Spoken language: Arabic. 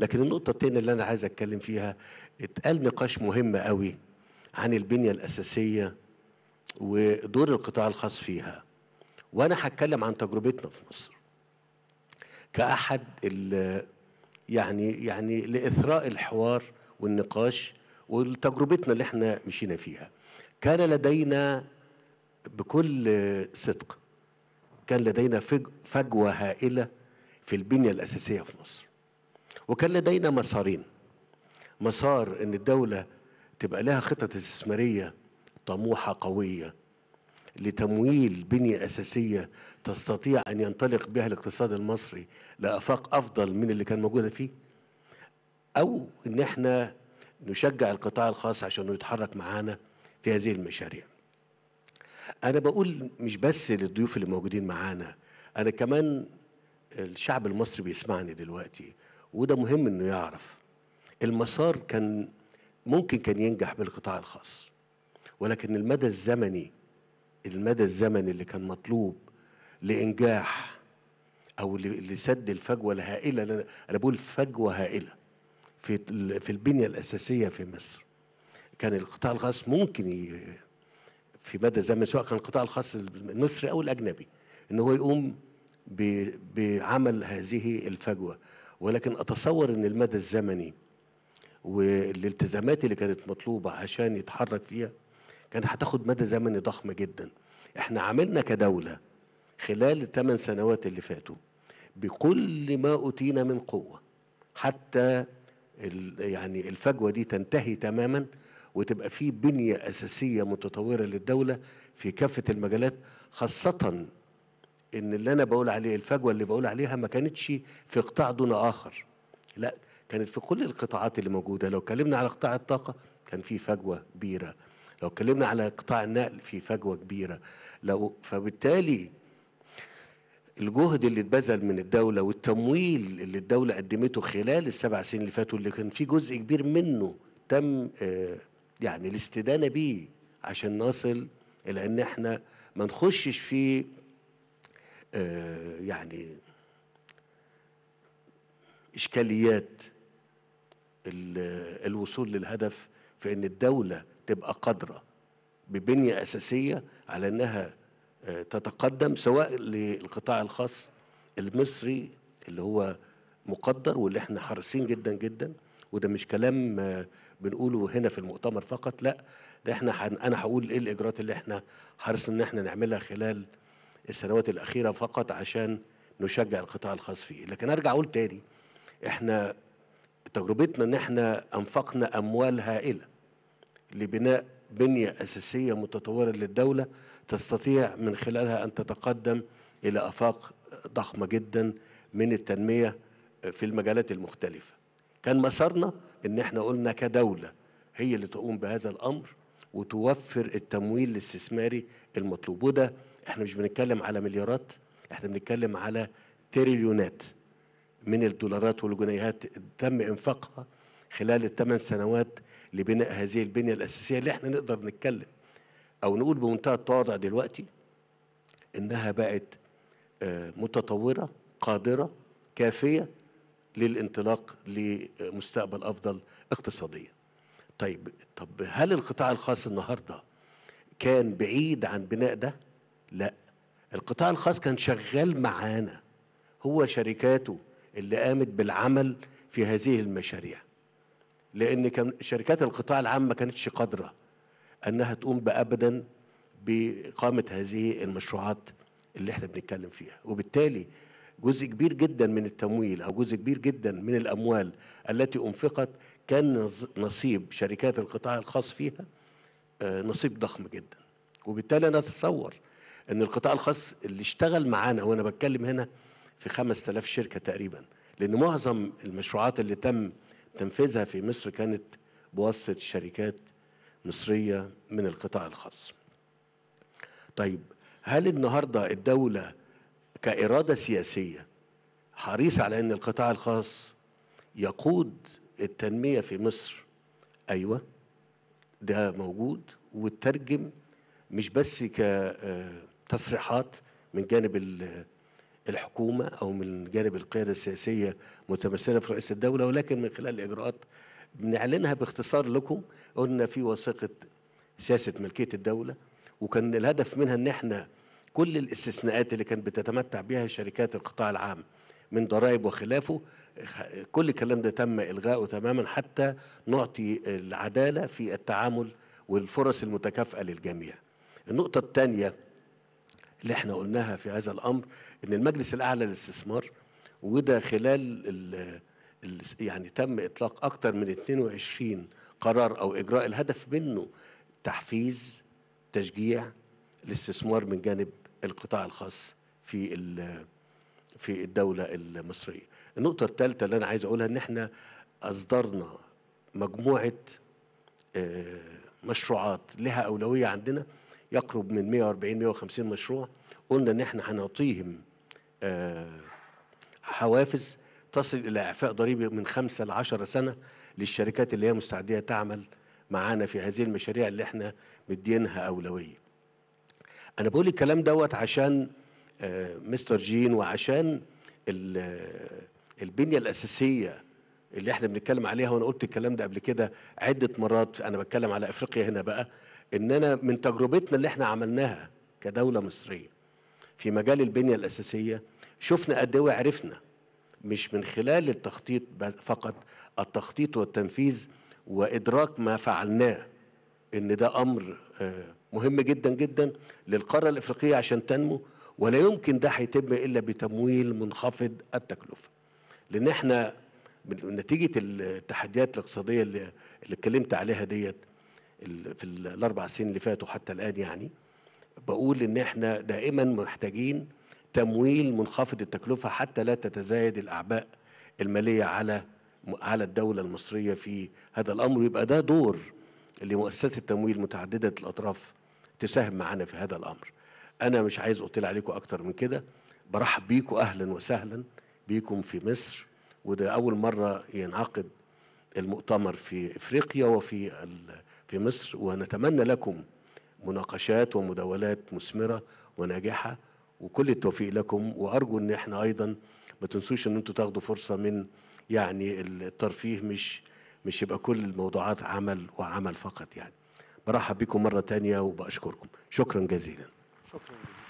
لكن النقطة الثانيه اللي أنا عايز أتكلم فيها اتقال نقاش مهم قوي عن البنية الأساسية ودور القطاع الخاص فيها وأنا هتكلم عن تجربتنا في مصر كأحد يعني يعني لإثراء الحوار والنقاش وتجربتنا اللي احنا مشينا فيها كان لدينا بكل صدق كان لدينا فجوة هائلة في البنية الأساسية في مصر وكان لدينا مسارين مسار ان الدوله تبقى لها خطط استثماريه طموحه قويه لتمويل بنيه اساسيه تستطيع ان ينطلق بها الاقتصاد المصري لافاق افضل من اللي كان موجوده فيه او ان احنا نشجع القطاع الخاص عشان يتحرك معانا في هذه المشاريع انا بقول مش بس للضيوف اللي موجودين معانا انا كمان الشعب المصري بيسمعني دلوقتي وده مهم انه يعرف المسار كان ممكن كان ينجح بالقطاع الخاص ولكن المدى الزمني المدى الزمني اللي كان مطلوب لانجاح او لسد الفجوه الهائله انا بقول فجوه هائله في في البنيه الاساسيه في مصر كان القطاع الخاص ممكن ي... في مدى زمن سواء كان القطاع الخاص المصري او الاجنبي ان هو يقوم ب... بعمل هذه الفجوه ولكن اتصور ان المدى الزمني والالتزامات اللي كانت مطلوبه عشان يتحرك فيها كان هتاخد مدى زمني ضخم جدا احنا عملنا كدوله خلال الثمان سنوات اللي فاتوا بكل ما اوتينا من قوه حتى يعني الفجوه دي تنتهي تماما وتبقى في بنيه اساسيه متطوره للدوله في كافه المجالات خاصه ان اللي انا بقول عليه الفجوه اللي بقول عليها ما كانتش في قطاع دون اخر لا كانت في كل القطاعات اللي موجوده لو اتكلمنا على قطاع الطاقه كان في فجوه كبيره لو اتكلمنا على قطاع النقل في فجوه كبيره لو فبالتالي الجهد اللي اتبذل من الدوله والتمويل اللي الدوله قدمته خلال السبع سنين اللي فاتوا اللي كان في جزء كبير منه تم آه، يعني الاستدانه بيه عشان نصل الى ان احنا ما نخشش في آه، يعني إشكاليات الوصول للهدف في أن الدولة تبقى قادرة ببنية أساسية على أنها آه، تتقدم سواء للقطاع الخاص المصري اللي هو مقدر واللي احنا حريصين جدا جدا وده مش كلام آه، بنقوله هنا في المؤتمر فقط لا ده احنا انا هقول ايه الاجراءات اللي احنا حريصين ان احنا نعملها خلال السنوات الاخيره فقط عشان نشجع القطاع الخاص فيه لكن ارجع اقول تاني احنا تجربتنا ان احنا انفقنا اموال هائله لبناء بنيه اساسيه متطوره للدوله تستطيع من خلالها ان تتقدم الى افاق ضخمه جدا من التنميه في المجالات المختلفه كان مسارنا ان احنا قلنا كدوله هي اللي تقوم بهذا الامر وتوفر التمويل الاستثماري المطلوب وده احنا مش بنتكلم على مليارات احنا بنتكلم على تريليونات من الدولارات والجنيهات تم انفاقها خلال الثمان سنوات لبناء هذه البنيه الاساسيه اللي احنا نقدر نتكلم او نقول بمنتهى التواضع دلوقتي انها بقت آه، متطوره قادره كافيه للانطلاق لمستقبل افضل اقتصاديا. طيب طب هل القطاع الخاص النهارده كان بعيد عن بناء ده؟ لا القطاع الخاص كان شغال معانا هو شركاته اللي قامت بالعمل في هذه المشاريع لان كان شركات القطاع العام ما كانتش قادره انها تقوم بابدا باقامه هذه المشروعات اللي احنا بنتكلم فيها وبالتالي جزء كبير جدا من التمويل او جزء كبير جدا من الاموال التي انفقت كان نصيب شركات القطاع الخاص فيها آه، نصيب ضخم جدا وبالتالي انا اتصور ان القطاع الخاص اللي اشتغل معانا وانا بتكلم هنا في 5000 شركه تقريبا لان معظم المشروعات اللي تم تنفيذها في مصر كانت بواسطه شركات مصريه من القطاع الخاص. طيب هل النهارده الدوله كاراده سياسيه حريصه على ان القطاع الخاص يقود التنميه في مصر؟ ايوه ده موجود وترجم مش بس ك آه، تصريحات من جانب الحكومه او من جانب القياده السياسيه متمثله في رئيس الدوله ولكن من خلال الاجراءات بنعلنها باختصار لكم قلنا في وثيقه سياسه ملكيه الدوله وكان الهدف منها ان احنا كل الاستثناءات اللي كانت بتتمتع بها شركات القطاع العام من ضرائب وخلافه كل الكلام ده تم الغائه تماما حتى نعطي العداله في التعامل والفرص المتكافئه للجميع. النقطه الثانيه اللي احنا قلناها في هذا الامر ان المجلس الاعلى للاستثمار وده خلال ال الـ يعني تم اطلاق اكثر من 22 قرار او اجراء الهدف منه تحفيز تشجيع الاستثمار من جانب القطاع الخاص في في الدوله المصريه. النقطه الثالثه اللي انا عايز اقولها ان احنا اصدرنا مجموعه آه، مشروعات لها اولويه عندنا يقرب من 140 150 مشروع قلنا ان احنا هنعطيهم آه، حوافز تصل الى اعفاء ضريبي من 5 ل 10 سنه للشركات اللي هي مستعديه تعمل معانا في هذه المشاريع اللي احنا مدينها اولويه. انا بقول الكلام دوت عشان آه، مستر جين وعشان آه، البنيه الاساسيه اللي احنا بنتكلم عليها وانا قلت الكلام ده قبل كده عده مرات انا بتكلم على افريقيا هنا بقى ان انا من تجربتنا اللي احنا عملناها كدوله مصريه في مجال البنيه الاساسيه شفنا قد ايه عرفنا مش من خلال التخطيط فقط التخطيط والتنفيذ وادراك ما فعلناه ان ده امر آه، مهم جدا جدا للقاره الافريقيه عشان تنمو ولا يمكن ده هيتم الا بتمويل منخفض التكلفه لان احنا نتيجه التحديات الاقتصاديه اللي اتكلمت عليها ديت في الاربع سنين اللي فاتوا حتى الان يعني بقول ان احنا دائما محتاجين تمويل منخفض التكلفه حتى لا تتزايد الاعباء الماليه على على الدوله المصريه في هذا الامر يبقى ده دور لمؤسسات التمويل متعدده الاطراف تساهم معانا في هذا الامر انا مش عايز اطيل عليكم اكتر من كده برحب بيكم اهلا وسهلا بيكم في مصر وده اول مره ينعقد المؤتمر في افريقيا وفي في مصر ونتمنى لكم مناقشات ومداولات مثمرة وناجحة وكل التوفيق لكم وأرجو أن احنا أيضا ما تنسوش أن انتم تاخدوا فرصة من يعني الترفيه مش مش يبقى كل الموضوعات عمل وعمل فقط يعني برحب بكم مرة تانية وبشكركم شكرا جزيلا شكرا جزيلا